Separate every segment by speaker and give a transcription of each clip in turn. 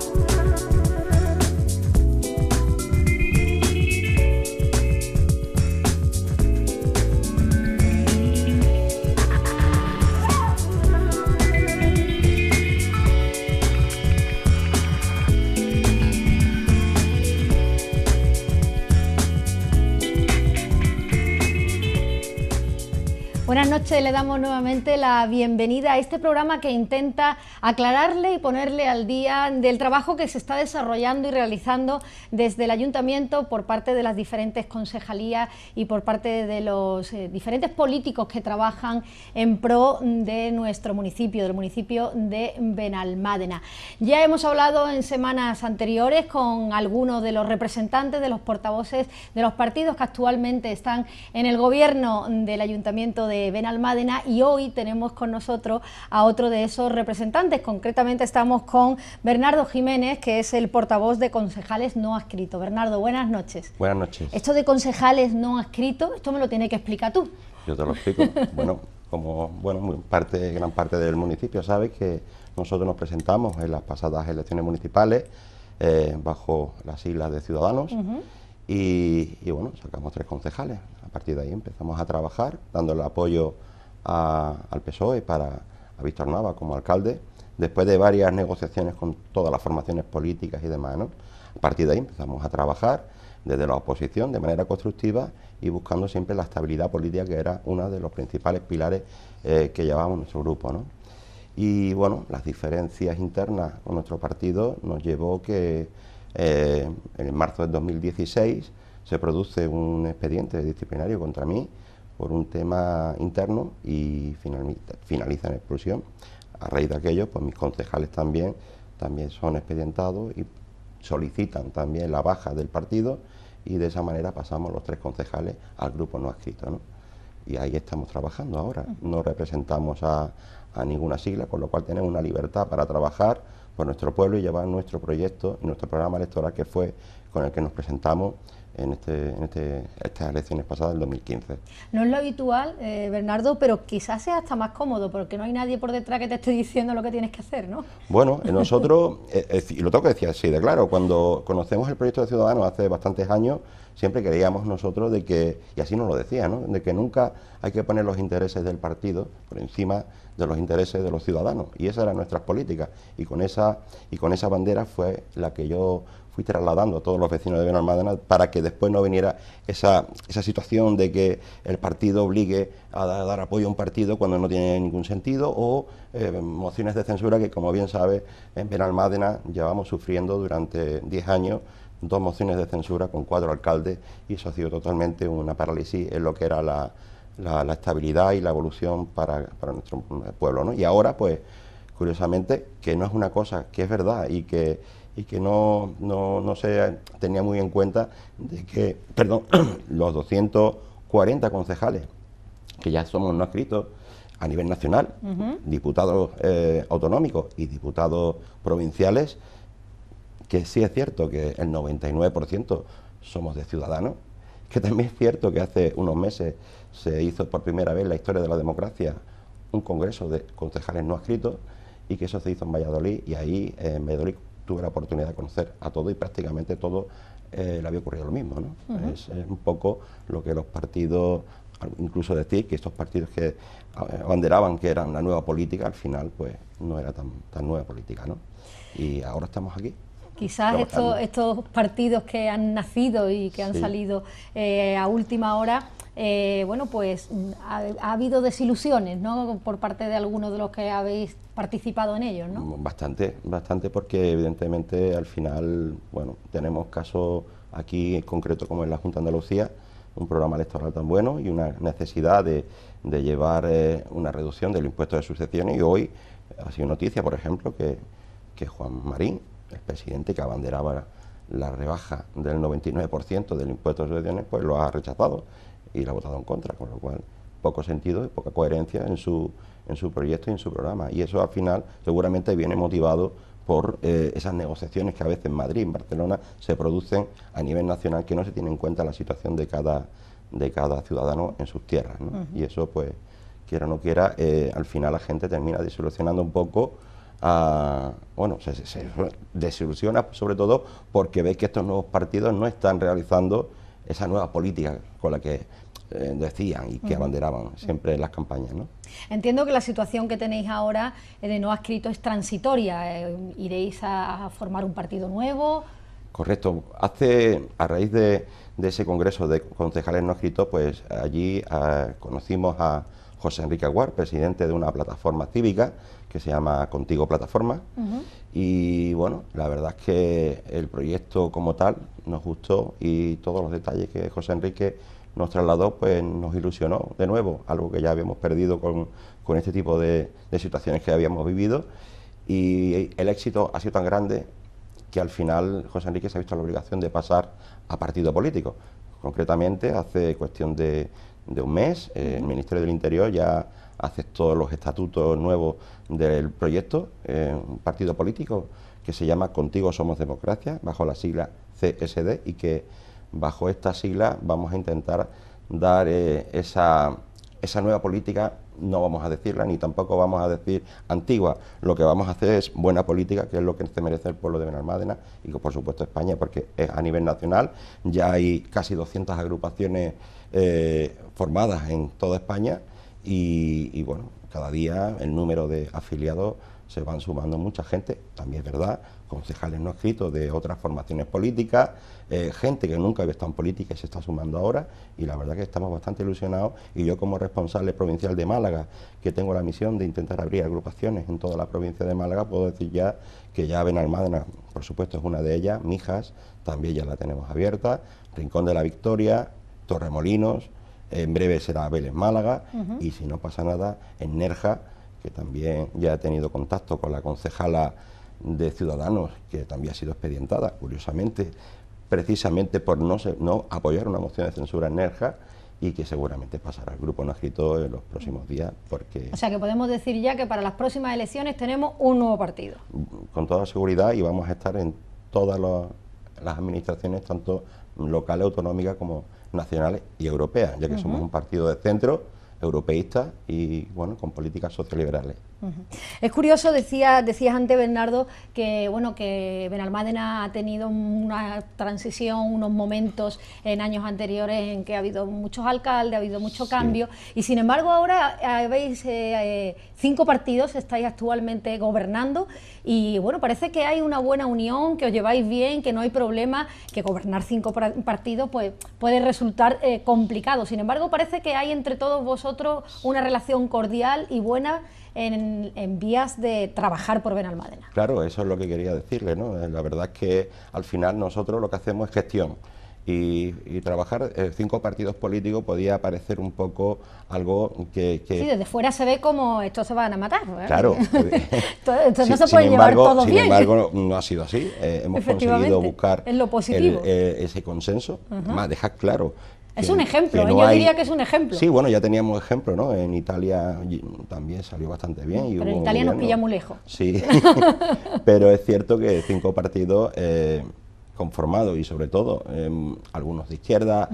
Speaker 1: Bye. le damos nuevamente la bienvenida a este programa que intenta aclararle y ponerle al día del trabajo que se está desarrollando y realizando desde el ayuntamiento por parte de las diferentes concejalías y por parte de los eh, diferentes políticos que trabajan en pro de nuestro municipio, del municipio de Benalmádena. Ya hemos hablado en semanas anteriores con algunos de los representantes, de los portavoces de los partidos que actualmente están en el gobierno del ayuntamiento de Benalmádena madena y hoy tenemos con nosotros a otro de esos representantes. Concretamente estamos con Bernardo Jiménez, que es el portavoz de Concejales No Adscrito. Bernardo, buenas noches.
Speaker 2: Buenas noches. Esto
Speaker 1: de Concejales No Adscrito, esto me lo tiene que explicar tú.
Speaker 2: Yo te lo explico. bueno, como bueno, parte, gran parte del municipio sabe que nosotros nos presentamos en las pasadas elecciones municipales eh, bajo las islas de Ciudadanos. Y, y, bueno, sacamos tres concejales. A partir de ahí empezamos a trabajar, dando el apoyo al PSOE para a Víctor Nava como alcalde, después de varias negociaciones con todas las formaciones políticas y demás. A partir de ahí empezamos a trabajar desde la oposición de manera constructiva y buscando siempre la estabilidad política que era uno de los principales pilares eh, que llevábamos nuestro grupo. Y bueno, las diferencias internas con nuestro partido nos llevó que eh, en marzo de 2016 se produce un expediente disciplinario contra mí por un tema interno y finaliza, en expulsión. A raíz de aquello, pues mis concejales también, también son expedientados y solicitan también la baja del partido y de esa manera pasamos los tres concejales al grupo no adscrito. Y ahí estamos trabajando ahora. No representamos a, a ninguna sigla, con lo cual tenemos una libertad para trabajar por nuestro pueblo y llevar nuestro proyecto, nuestro programa electoral que fue con el que nos presentamos en, este, en este, estas elecciones pasadas, del 2015.
Speaker 1: No es lo habitual, eh, Bernardo, pero quizás sea hasta más cómodo, porque no hay nadie por detrás que te esté diciendo lo que tienes que hacer, ¿no?
Speaker 2: Bueno, nosotros, y eh, eh, lo tengo que decir así de claro, cuando conocemos el proyecto de Ciudadanos hace bastantes años, siempre creíamos nosotros de que, y así nos lo decía, ¿no? de que nunca hay que poner los intereses del partido por encima de los intereses de los ciudadanos. Y esas eran nuestras políticas. Y con esa, y con esa bandera fue la que yo fui trasladando a todos los vecinos de Benalmádena para que después no viniera esa, situación de que el partido obligue a dar, apoyo a un partido cuando no tiene ningún sentido o eh, mociones de censura que, como bien sabe, en Benalmádena llevamos sufriendo durante 10 años dos mociones de censura con cuatro alcaldes y eso ha sido totalmente una parálisis en lo que era la, la, la estabilidad y la evolución para, para nuestro pueblo. ¿no? Y ahora, pues, curiosamente, que no es una cosa que es verdad y que y que no, se tenía muy en cuenta de que, perdón, los 240 concejales que ya somos no escritos a nivel nacional, diputados eh, autonómicos y diputados provinciales, que sí es cierto que el 99% somos de ciudadanos, que también es cierto que hace unos meses se hizo por primera vez en la historia de la democracia un congreso de concejales no escritos y que eso se hizo en Valladolid y ahí en Valladolid tuve la oportunidad de conocer a todo y prácticamente todo eh, le había ocurrido lo mismo. es, un poco lo que los partidos, incluso de que estos partidos que eh, abanderaban que eran la nueva política, al final pues no era tan, nueva política. Y ahora estamos aquí.
Speaker 1: Quizás estos, partidos que han nacido y que han salido eh, a última hora, eh, bueno, pues ha, habido desilusiones, ¿no? Por parte de algunos de los que habéis participado en ellos, ¿no?
Speaker 2: Bastante, bastante, porque evidentemente al final, bueno, tenemos casos aquí en concreto como en la Junta de Andalucía, un programa electoral tan bueno y una necesidad de, llevar eh, una reducción del impuesto de sucesiones y hoy ha sido noticia, por ejemplo, que Juan Marín el presidente que abanderaba la rebaja del 99% del impuesto de sucesiones, pues lo ha rechazado y lo ha votado en contra, con lo cual poco sentido y poca coherencia en su, en su proyecto y en su programa. Y eso al final seguramente viene motivado por eh, esas negociaciones que a veces en Madrid, en Barcelona, se producen a nivel nacional que no se tiene en cuenta la situación de cada, de cada ciudadano en sus tierras. Y eso, pues, quiera o no quiera, eh, al final la gente termina disolucionando un poco bueno, se, desilusiona sobre todo porque ve que estos nuevos partidos no están realizando esa nueva política con la que eh, decían y que abanderaban siempre en las campañas. ¿no?
Speaker 1: Entiendo que la situación que tenéis ahora eh, de no escrito es transitoria. Eh, ¿Iréis a, formar un partido nuevo?
Speaker 2: Correcto. Hace, a raíz de, ese congreso de concejales no adscritos, pues allí ah, conocimos a José Enrique Aguar, presidente de una plataforma cívica que se llama Contigo Plataforma. Y bueno, la verdad es que el proyecto como tal nos gustó y todos los detalles que José Enrique nos trasladó, pues nos ilusionó de nuevo, algo que ya habíamos perdido con, con este tipo de, situaciones que habíamos vivido. Y el éxito ha sido tan grande que al final José Enrique se ha visto la obligación de pasar a partido político. Concretamente, hace cuestión de, de un mes, el Ministerio del Interior ya todos los estatutos nuevos del proyecto, eh, un partido político que se llama Contigo Somos Democracia, bajo la sigla CSD, y que bajo esta sigla vamos a intentar dar eh, esa, esa nueva política no vamos a decirla ni tampoco vamos a decir antigua. Lo que vamos a hacer es buena política, que es lo que se merece el pueblo de Benalmádena y que por supuesto España, porque es a nivel nacional. Ya hay casi 200 agrupaciones eh, formadas en toda España y, bueno, cada día el número de afiliados se van sumando mucha gente, también es verdad, concejales no escritos de otras formaciones políticas, eh, gente que nunca había estado en política y se está sumando ahora, y la verdad que estamos bastante ilusionados, y yo como responsable provincial de Málaga, que tengo la misión de intentar abrir agrupaciones en toda la provincia de Málaga, puedo decir ya que ya Benalmádena, por supuesto, es una de ellas, Mijas, también ya la tenemos abierta, Rincón de la Victoria, Torremolinos, en breve será en Málaga y si no pasa nada en Nerja, que también ya ha tenido contacto con la concejala de Ciudadanos, que también ha sido expedientada, curiosamente, precisamente por no, no apoyar una moción de censura en Nerja y que seguramente pasará el grupo no en los próximos días porque...
Speaker 1: O sea que podemos decir ya que para las próximas elecciones tenemos un nuevo partido.
Speaker 2: Con toda seguridad y vamos a estar en todas las administraciones, tanto locales, autonómicas como nacionales y europeas, ya que somos un partido de centro europeísta y bueno, con políticas socioliberales.
Speaker 1: Es curioso, decía, decías antes Bernardo, que bueno, que Benalmádena ha tenido una transición, unos momentos en años anteriores en que ha habido muchos alcaldes, ha habido mucho cambio, y sin embargo ahora habéis eh, cinco partidos, estáis actualmente gobernando, y bueno, parece que hay una buena unión, que os lleváis bien, que no hay problema, que gobernar cinco partidos pues, puede resultar eh, complicado. Sin embargo, parece que hay entre todos vosotros una relación cordial y buena en, vías de trabajar por Benalmádena.
Speaker 2: Claro, eso es lo que quería decirle, ¿no? Eh, la verdad es que al final nosotros lo que hacemos es gestión. Y, trabajar eh, cinco partidos políticos podía parecer un poco algo que, Sí, desde
Speaker 1: fuera se ve como estos se van a matar. ¿eh? Claro. Entonces no se puede llevar todo bien. Sin embargo,
Speaker 2: no, ha sido así. hemos conseguido buscar ese consenso. Más, dejar claro
Speaker 1: es un ejemplo, ¿eh? yo diría que es un ejemplo. Sí,
Speaker 2: bueno, ya teníamos ejemplo, ¿no? En Italia también salió bastante bien. pero en Italia nos pilla muy lejos. Sí, pero es cierto que cinco partidos eh, conformados y sobre todo em, algunos de izquierda,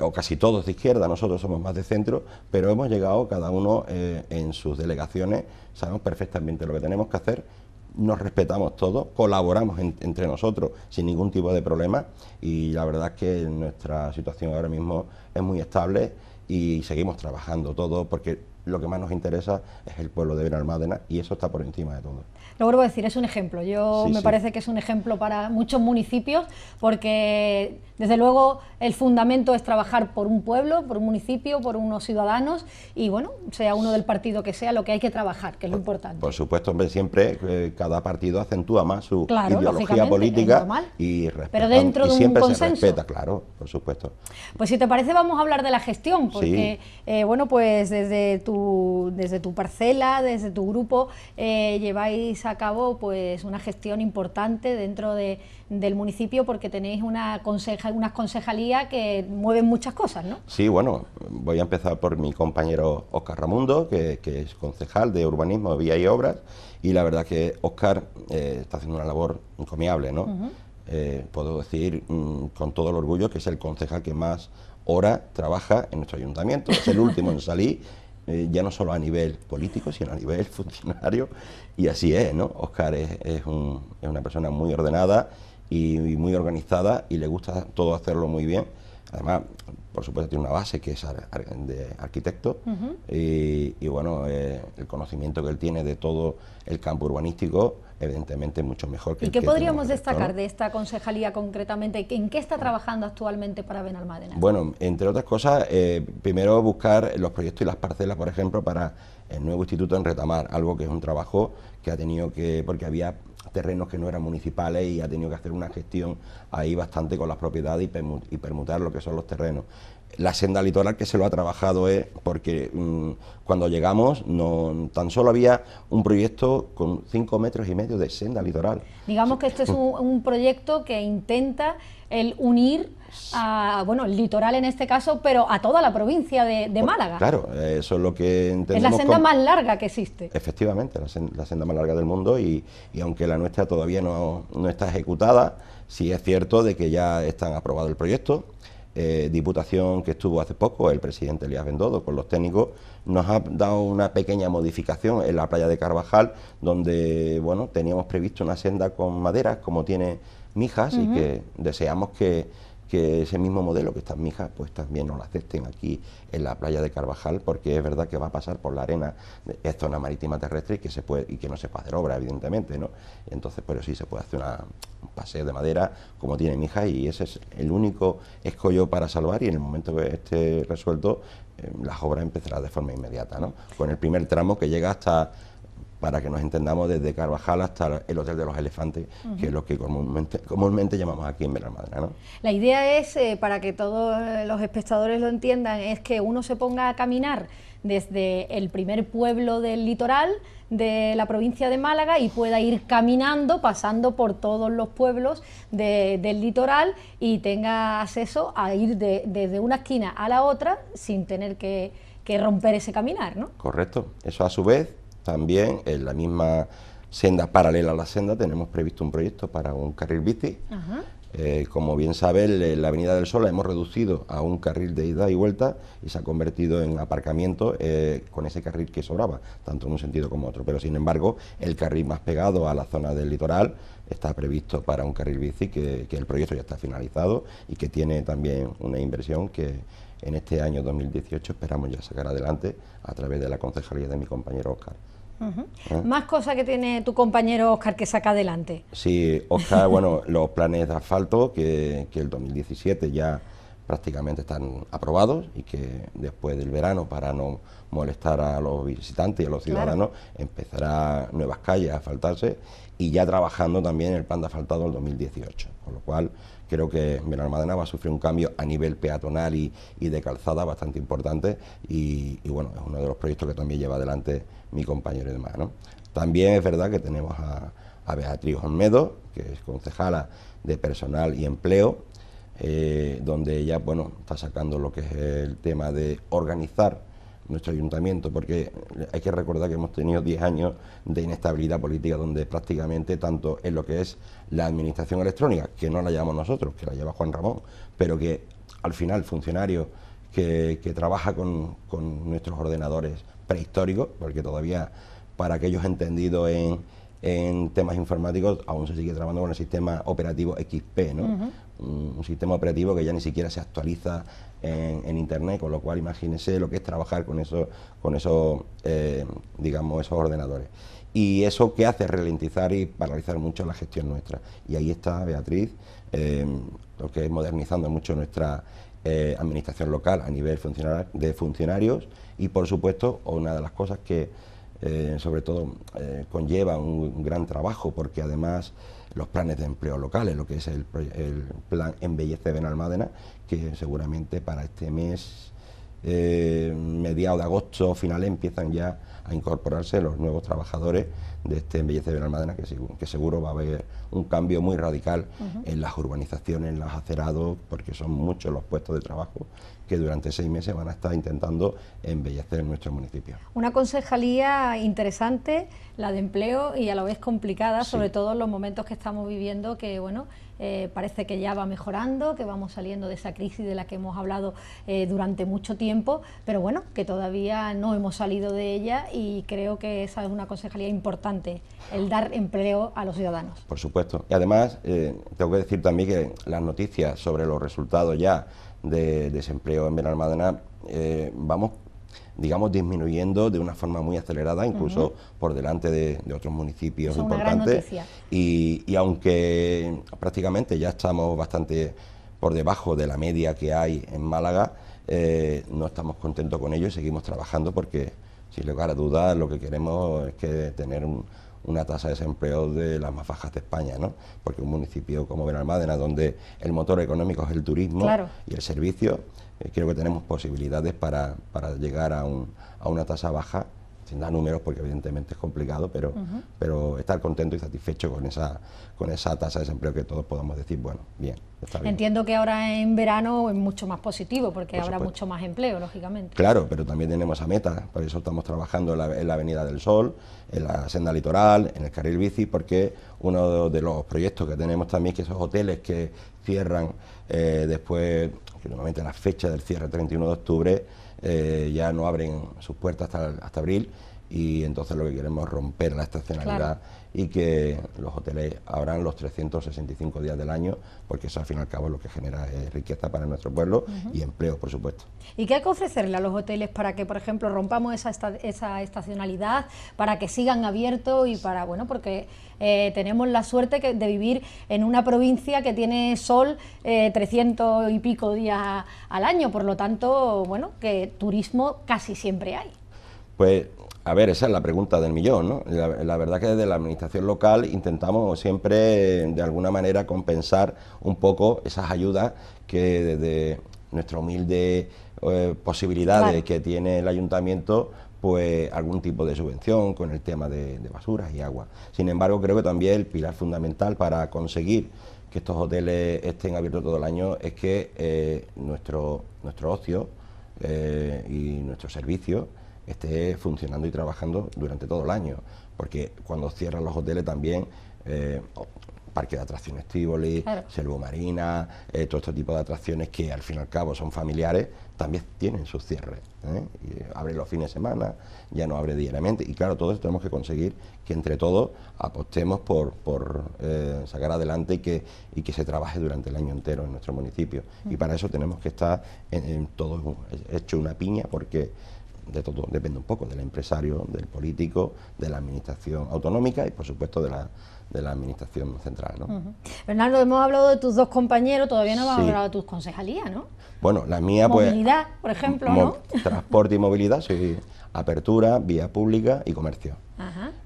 Speaker 2: o casi todos de izquierda, nosotros somos más de centro, pero hemos llegado cada uno eh, en sus delegaciones, sabemos perfectamente lo que tenemos que hacer nos respetamos todos, colaboramos entre nosotros sin ningún tipo de problema y la verdad es que nuestra situación ahora mismo es muy estable y seguimos trabajando todos porque lo que más nos interesa es el pueblo de Benalmádena y eso está por encima de todo.
Speaker 1: Lo vuelvo a decir, es un ejemplo. Yo me parece que es un ejemplo para muchos municipios porque desde luego el fundamento es trabajar por un pueblo, por un municipio, por unos ciudadanos y bueno, sea uno del partido que sea, lo que hay que trabajar, que es lo importante.
Speaker 2: Por supuesto, siempre eh, cada partido acentúa más su ideología política y respeta, Pero dentro de un siempre consenso. claro, por supuesto.
Speaker 1: Pues si te parece vamos a hablar de la gestión porque eh, bueno, pues desde tu desde tu parcela, desde tu grupo, eh, lleváis a cabo pues una gestión importante dentro del municipio porque tenéis una conseja, unas concejalías que mueven muchas cosas, ¿no?
Speaker 2: Sí, bueno, voy a empezar por mi compañero Oscar Ramundo, que, es concejal de Urbanismo, Vía y Obras, y la verdad que Oscar eh, está haciendo una labor encomiable, ¿no? Eh, puedo decir mm, con todo el orgullo que es el concejal que más hora trabaja en nuestro ayuntamiento. Es el último en salir, eh, ya no solo a nivel político, sino a nivel funcionario, y así es, ¿no? Oscar es, una persona muy ordenada y, muy organizada y le gusta todo hacerlo muy bien. Además, por supuesto, tiene una base que es de arquitecto y, bueno, eh, el conocimiento que él tiene de todo el campo urbanístico evidentemente mucho mejor que... ¿Y qué podríamos destacar de
Speaker 1: esta concejalía concretamente? ¿En qué está trabajando actualmente para Benalmádena? Bueno,
Speaker 2: entre otras cosas, eh, primero buscar los proyectos y las parcelas, por ejemplo, para el nuevo instituto en Retamar, algo que es un trabajo que ha tenido que... porque había terrenos que no eran municipales y ha tenido que hacer una gestión ahí bastante con las propiedades y permutar lo que son los terrenos la senda litoral que se lo ha trabajado es porque mm, cuando llegamos no tan solo había un proyecto con 5 metros y medio de senda litoral.
Speaker 1: Digamos que este es un, proyecto que intenta el unir a, bueno, el litoral en este caso, pero a toda la provincia de, Málaga. Claro,
Speaker 2: eh, eso es lo que entendemos. Es la senda más
Speaker 1: larga que existe.
Speaker 2: Efectivamente, la, la senda más larga del mundo y, aunque la nuestra todavía no, está ejecutada, sí es cierto de que ya están aprobado el proyecto eh, diputación que estuvo hace poco, el presidente Elías Bendodo, con los técnicos, nos ha dado una pequeña modificación en la playa de Carvajal, donde bueno, teníamos previsto una senda con maderas, como tiene Mijas, y que deseamos que que ese mismo modelo que en mijas pues también nos lo acepten aquí en la playa de Carvajal porque es verdad que va a pasar por la arena, es zona marítima terrestre y que, se puede, y que no se puede hacer obra evidentemente, ¿no? Entonces, pero sí se puede hacer un paseo de madera como tiene mija y ese es el único escollo para salvar y en el momento que esté resuelto eh, las obras empezarán de forma inmediata, Con el primer tramo que llega hasta para que nos entendamos desde Carvajal hasta el Hotel de los Elefantes, que es lo que comúnmente, llamamos aquí en Bela ¿no?
Speaker 1: La idea es, eh, para que todos eh, los espectadores lo entiendan, es que uno se ponga a caminar desde el primer pueblo del litoral de la provincia de Málaga y pueda ir caminando, pasando por todos los pueblos del litoral y tenga acceso a ir desde una esquina a la otra sin tener que, que romper ese caminar, ¿no?
Speaker 2: Correcto. Eso a su vez también en la misma senda paralela a la senda tenemos previsto un proyecto para un carril bici. Eh, como bien sabe la Avenida del Sol la hemos reducido a un carril de ida y vuelta y se ha convertido en aparcamiento eh, con ese carril que sobraba, tanto en un sentido como otro. Pero sin embargo, el carril más pegado a la zona del litoral está previsto para un carril bici, que, que el proyecto ya está finalizado y que tiene también una inversión que en este año 2018 esperamos ya sacar adelante a través de la concejalía de mi compañero Oscar.
Speaker 1: Ah. Más cosas que tiene tu compañero Oscar que saca adelante.
Speaker 2: Sí, Oscar, bueno, los planes de asfalto, que, que el 2017 ya prácticamente están aprobados y que después del verano, para no molestar a los visitantes y a los ciudadanos, empezará nuevas calles a asfaltarse y ya trabajando también el plan de asfaltado del 2018, con lo cual creo que Benalmádena va a sufrir un cambio a nivel peatonal y, de calzada bastante importante y, bueno, es uno de los proyectos que también lleva adelante mi compañero y demás. También es verdad que tenemos a, a Beatriz Olmedo, que es concejala de Personal y Empleo, eh, donde ella bueno, está sacando lo que es el tema de organizar nuestro ayuntamiento, porque hay que recordar que hemos tenido 10 años de inestabilidad política, donde prácticamente tanto en lo que es la administración electrónica, que no la llevamos nosotros, que la lleva Juan Ramón, pero que al final funcionario que, trabaja con, con nuestros ordenadores prehistóricos, porque todavía para aquellos entendidos en, en temas informáticos aún se sigue trabajando con el sistema operativo XP, un, sistema operativo que ya ni siquiera se actualiza en, Internet, con lo cual imagínese lo que es trabajar con esos, con esos, eh, digamos, esos ordenadores. Y eso que hace ralentizar y paralizar mucho la gestión nuestra. Y ahí está Beatriz, eh, lo que es modernizando mucho nuestra eh, administración local a nivel de funcionarios y, por supuesto, una de las cosas que eh, sobre todo eh, conlleva un, gran trabajo porque además los planes de empleo locales, lo que es el, plan Embellece Benalmádena, que seguramente para este mes, ...mediado eh, mediados de agosto, finales, empiezan ya a incorporarse los nuevos trabajadores de este Embellece Benalmádena, que, que seguro va a haber un cambio muy radical en las urbanizaciones, en los acerados, porque son muchos los puestos de trabajo que durante seis meses van a estar intentando embellecer nuestro municipio.
Speaker 1: Una concejalía interesante, la de empleo, y a la vez complicada, sobre todo en los momentos que estamos viviendo, que bueno, eh, parece que ya va mejorando, que vamos saliendo de esa crisis de la que hemos hablado eh, durante mucho tiempo, pero bueno, que todavía no hemos salido de ella y creo que esa es una concejalía importante el dar empleo a los ciudadanos.
Speaker 2: Por supuesto. Y además, eh, tengo que decir también que las noticias sobre los resultados ya de desempleo en Benalmádena, eh, vamos digamos, disminuyendo de una forma muy acelerada, incluso por delante de, otros municipios importantes. Y, aunque prácticamente ya estamos bastante por debajo de la media que hay en Málaga, eh, no estamos contentos con ello y seguimos trabajando porque sin lugar a dudas, lo que queremos es que tener una tasa de desempleo de las más bajas de España, Porque un municipio como Benalmádena, donde el motor económico es el turismo y el servicio, eh, creo que tenemos posibilidades para, llegar a una tasa baja ...sin dar números porque evidentemente es complicado, pero, pero estar contento y satisfecho con esa, con esa tasa de desempleo que todos podamos decir, bueno, bien,
Speaker 1: Entiendo que ahora en verano es mucho más positivo porque habrá mucho más empleo, lógicamente.
Speaker 2: Claro, pero también tenemos a meta, por eso estamos trabajando en la, Avenida del Sol, en la senda litoral, en el carril bici, porque uno de los proyectos que tenemos también que esos hoteles que cierran eh, después, que normalmente la fecha del cierre 31 de octubre, eh, ya no abren sus puertas hasta, hasta abril y entonces lo que queremos es romper la estacionalidad y que los hoteles abran los 365 días del año, porque eso al fin y al cabo es lo que genera riqueza para nuestro pueblo y empleo, por supuesto.
Speaker 1: ¿Y qué hay que ofrecerle a los hoteles para que, por ejemplo, rompamos esa, estacionalidad, para que sigan abiertos y para, bueno, porque eh, tenemos la suerte de vivir en una provincia que tiene sol 300 eh, y pico días al año, por lo tanto, bueno, que turismo casi siempre hay.
Speaker 2: Pues a ver, esa es la pregunta del millón, ¿no? La, verdad que desde la administración local intentamos siempre, de alguna manera, compensar un poco esas ayudas que desde nuestra humilde posibilidad eh, posibilidades que tiene el ayuntamiento, pues algún tipo de subvención con el tema de, basuras y agua. Sin embargo, creo que también el pilar fundamental para conseguir que estos hoteles estén abiertos todo el año es que eh, nuestro, nuestro ocio eh, y nuestro servicio esté funcionando y trabajando durante todo el año, porque cuando cierran los hoteles también... Eh, parque de atracciones Tivoli, claro. Marina, eh, todo este tipo de atracciones que al fin y al cabo son familiares, también tienen sus cierres. ¿eh? abre los fines de semana, ya no abre diariamente. Y claro, todos tenemos que conseguir que entre todos apostemos por, sacar adelante y que, y que se trabaje durante el año entero en nuestro municipio. Y mm. para eso tenemos que estar en todo hecho una piña, porque de todo depende un poco, del empresario, del político, de la administración autonómica y por supuesto de la, administración central.
Speaker 1: ¿no? Bernardo, hemos hablado de tus dos compañeros, todavía no hemos hablado de tus concejalías, ¿no?
Speaker 2: Bueno, la mía pues... Movilidad,
Speaker 1: por ejemplo, ¿no? Transporte
Speaker 2: y movilidad, sí, apertura, vía pública y comercio.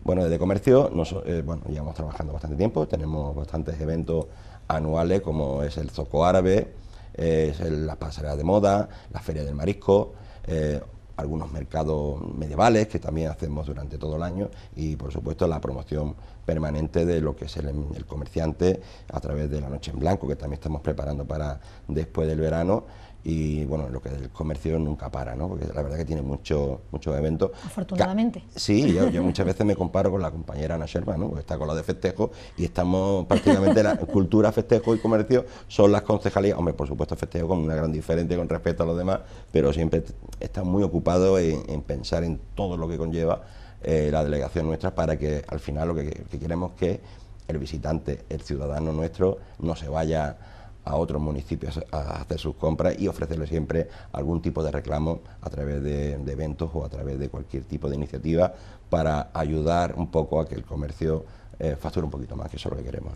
Speaker 2: Bueno, desde comercio, eh, bueno, llevamos trabajando bastante tiempo, tenemos bastantes eventos anuales como es el Zoco Árabe, es la las pasarelas de moda, la Feria del Marisco, eh, algunos mercados medievales que también hacemos durante todo el año y por supuesto la promoción permanente de lo que es el, comerciante a través de la noche en blanco que también estamos preparando para después del verano y bueno, lo que el comercio nunca para, ¿no? Porque la verdad que tiene muchos mucho eventos.
Speaker 1: Afortunadamente. sí, yo, muchas veces
Speaker 2: me comparo con la compañera Ana Sherman, ¿no? Porque está con la de festejo y estamos prácticamente la cultura, festejo y comercio son las concejalías. Hombre, por supuesto, festejo con una gran diferencia con respecto a los demás, pero siempre está muy ocupado en, pensar en todo lo que conlleva eh, la delegación nuestra para que al final lo que, que queremos que el visitante, el ciudadano nuestro, no se vaya a otros municipios a hacer sus compras y ofrecerles siempre algún tipo de reclamo a través de, eventos o a través de cualquier tipo de iniciativa para ayudar un poco a que el comercio eh, facture un poquito más, que eso es lo que queremos.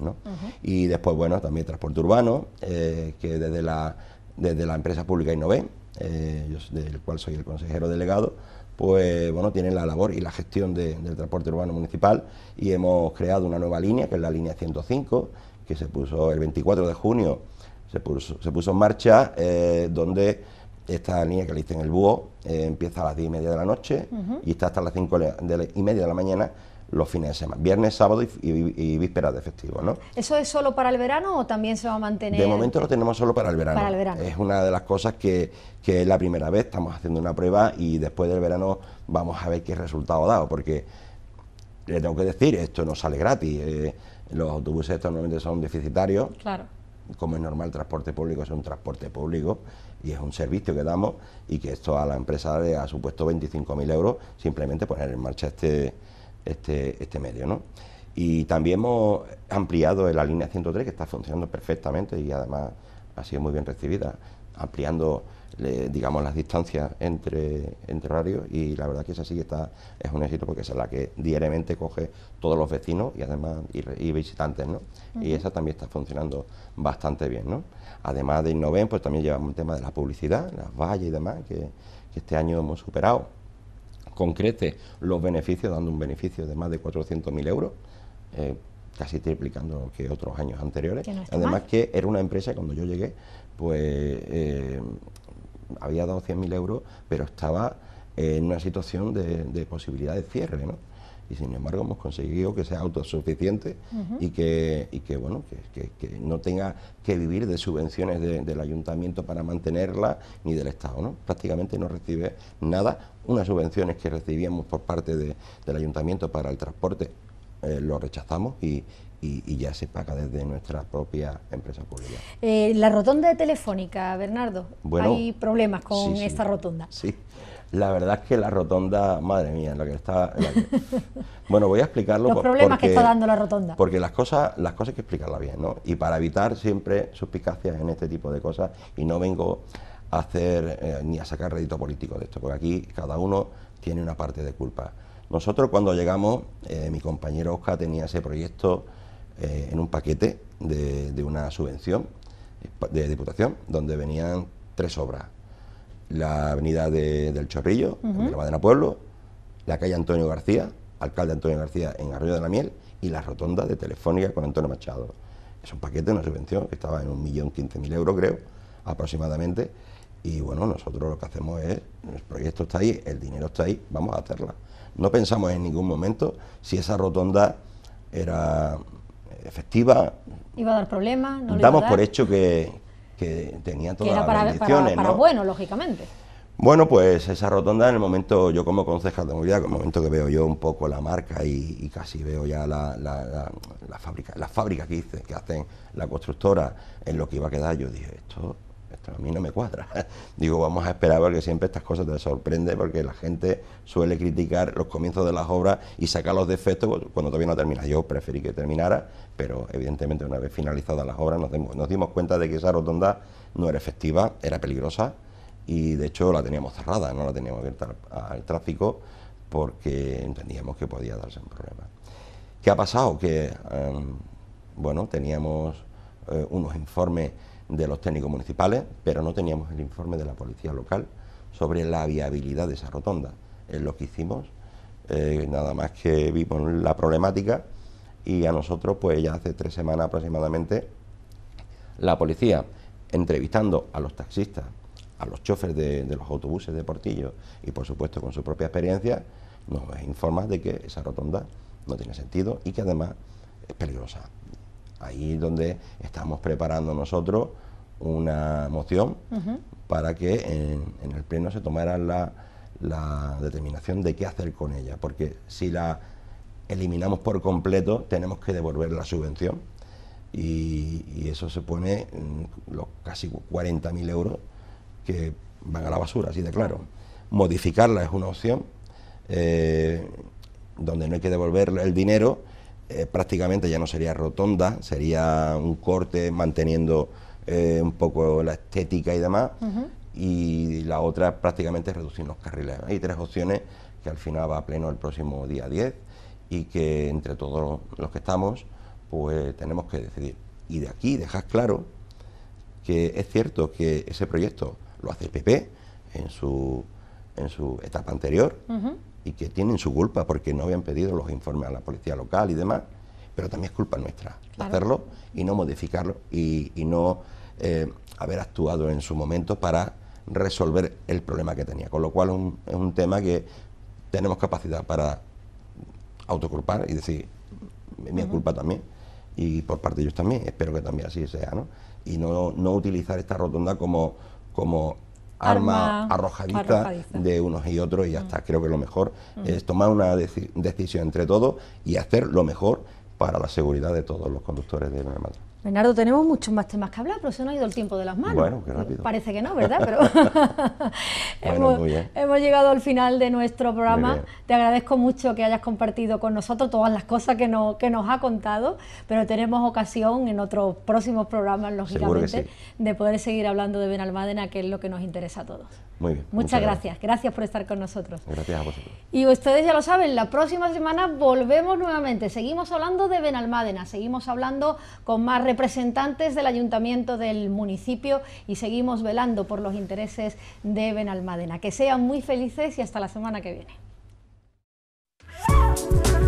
Speaker 2: Y después, bueno, también transporte urbano, eh, que desde la, desde la empresa pública Innové, eh, del cual soy el consejero delegado, pues bueno, tienen la labor y la gestión del transporte urbano municipal y hemos creado una nueva línea, que es la línea 105, que se puso el 24 de junio se puso, se puso en marcha eh, donde esta línea que le en el búho eh, empieza a las 10 y media de la noche y está hasta las 5 y media de la mañana los fines de semana, viernes, sábado y, vísperas de efectivo. ¿no?
Speaker 1: ¿Eso es solo para el verano o también se va a mantener? De momento
Speaker 2: lo tenemos solo para el verano. Es una de las cosas que, es la primera vez, estamos haciendo una prueba y después del verano vamos a ver qué resultado ha dado, porque le tengo que decir, esto no sale gratis, eh, los autobuses normalmente son deficitarios. Claro como es normal, el transporte público es un transporte público y es un servicio que damos y que esto a la empresa le ha supuesto 25.000 euros simplemente poner en marcha este, este, este, medio. ¿no? Y también hemos ampliado la línea 103, que está funcionando perfectamente y además ha sido muy bien recibida, ampliando digamos, las distancias entre, entre y la verdad que esa sí está, es un éxito porque es la que diariamente coge todos los vecinos y además y, visitantes, Y esa también está funcionando bastante bien, Además de Innoven, pues también llevamos el tema de la publicidad, las vallas y demás, que, este año hemos superado. Concrete los beneficios, dando un beneficio de más de 400.000 euros. Eh, casi triplicando lo que otros años anteriores. Además que era una empresa cuando yo llegué, pues eh, había dado 100.000 euros, pero estaba en una situación de, posibilidad de cierre, y sin embargo hemos conseguido que sea autosuficiente y, que, que bueno que, no tenga que vivir de subvenciones del ayuntamiento para mantenerla ni del Estado, ¿no? Prácticamente no recibe nada. Unas subvenciones que recibíamos por parte del ayuntamiento para el transporte eh, lo rechazamos y, y, ya se paga desde nuestra propia empresa pública.
Speaker 1: Eh, la rotonda de Telefónica, Bernardo, hay problemas con esta rotonda.
Speaker 2: Sí, la verdad es que la rotonda, madre mía, en lo que está... bueno, voy a explicarlo. Los problemas que está dando la rotonda. Porque las cosas, las cosas hay que explicarlas bien, ¿no? Y para evitar siempre suspicacias en este tipo de cosas, y no vengo a hacer eh, ni a sacar rédito político de esto, porque aquí cada uno tiene una parte de culpa. Nosotros cuando llegamos, eh, mi compañero Oscar tenía ese proyecto eh, en un paquete de, una subvención eh, de Diputación, donde venían tres obras. La avenida del Chorrillo, Pueblo, la calle Antonio García, alcalde Antonio García en Arroyo de la Miel, y la rotonda de Telefónica con Antonio Machado. Es un paquete, una subvención, que estaba en un millón quince mil euros, creo, aproximadamente. Y bueno, nosotros lo que hacemos es, el proyecto está ahí, el dinero está ahí, vamos a hacerla. No pensamos en ningún momento si esa rotonda era efectiva.
Speaker 1: Iba a dar problemas. No damos por hecho
Speaker 2: que, que tenía todas las bendiciones.
Speaker 1: bueno, lógicamente.
Speaker 2: Bueno, pues esa rotonda en el momento, yo como concejal de movilidad, en el momento que veo yo un poco la marca y, casi veo ya la, la, la, fábrica, que, que hacen la constructora en lo que iba a quedar, yo dije, esto a mí no me cuadra. Digo, vamos a esperar porque siempre estas cosas te sorprenden porque la gente suele criticar los comienzos de las obras y sacar los defectos cuando todavía no termina. Yo preferí que terminara, pero evidentemente una vez finalizadas las obras nos, dimos, cuenta de que esa rotonda no era efectiva, era peligrosa y de hecho la teníamos cerrada, no la teníamos abierta al tráfico porque entendíamos que podía darse un problema. ¿Qué ha pasado? Que, em, bueno, teníamos eh, unos informes de los técnicos municipales, pero no teníamos el informe de la policía local sobre la viabilidad de esa rotonda. Es lo que hicimos, eh, nada más que vimos la problemática y a nosotros, pues ya hace tres semanas aproximadamente, la policía, entrevistando a los taxistas, a los choferes de los autobuses de Portillo y por supuesto con su propia experiencia, nos informa de que esa rotonda no tiene sentido y que además es peligrosa. Ahí es donde estamos preparando nosotros una moción para que en, el Pleno se tomara la, determinación de qué hacer con ella, porque si la eliminamos por completo tenemos que devolver la subvención y, eso se pone los casi 40.000 euros que van a la basura, así de claro. Modificarla es una opción eh, donde no hay que devolver el dinero, eh, prácticamente ya no sería rotonda, sería un corte manteniendo eh, un poco la estética y demás, y la otra prácticamente es reducir los carriles. Hay tres opciones que al final va a pleno el próximo día 10 y que entre todos los que estamos pues tenemos que decidir. Y de aquí dejas claro que es cierto que ese proyecto lo hace el PP en su, en su etapa anterior, y que tienen su culpa porque no habían pedido los informes a la policía local y demás, pero también es culpa nuestra hacerlo y no modificarlo y, no eh, haber actuado en su momento para resolver el problema que tenía. Con lo cual es un tema que tenemos capacidad para autoculpar y decir, mi culpa también, y por parte de ellos también, espero que también así sea, ¿no? Y no, utilizar esta rotonda como, como arma, arrojadita de unos y otros y hasta mm. Creo que lo mejor mm. es tomar una decisión entre todos y hacer lo mejor para la seguridad de todos los conductores de Armada.
Speaker 1: Bernardo, tenemos muchos más temas que hablar, pero se nos ha ido el tiempo de las manos. Bueno, qué rápido. Parece que no, ¿verdad? Pero hemos, llegado al final de nuestro programa. Te agradezco mucho que hayas compartido con nosotros todas las cosas que, no, nos ha contado, pero tenemos ocasión en otros próximos programas, lógicamente, de poder seguir hablando de Benalmádena, que es lo que nos interesa a todos.
Speaker 2: Muy Muchas, gracias.
Speaker 1: gracias. por estar con nosotros. Gracias a vosotros. Y ustedes ya lo saben, la próxima semana volvemos nuevamente. Seguimos hablando de Benalmádena, seguimos hablando con más representantes del ayuntamiento del municipio y seguimos velando por los intereses de Benalmádena. Que sean muy felices y hasta la semana que viene.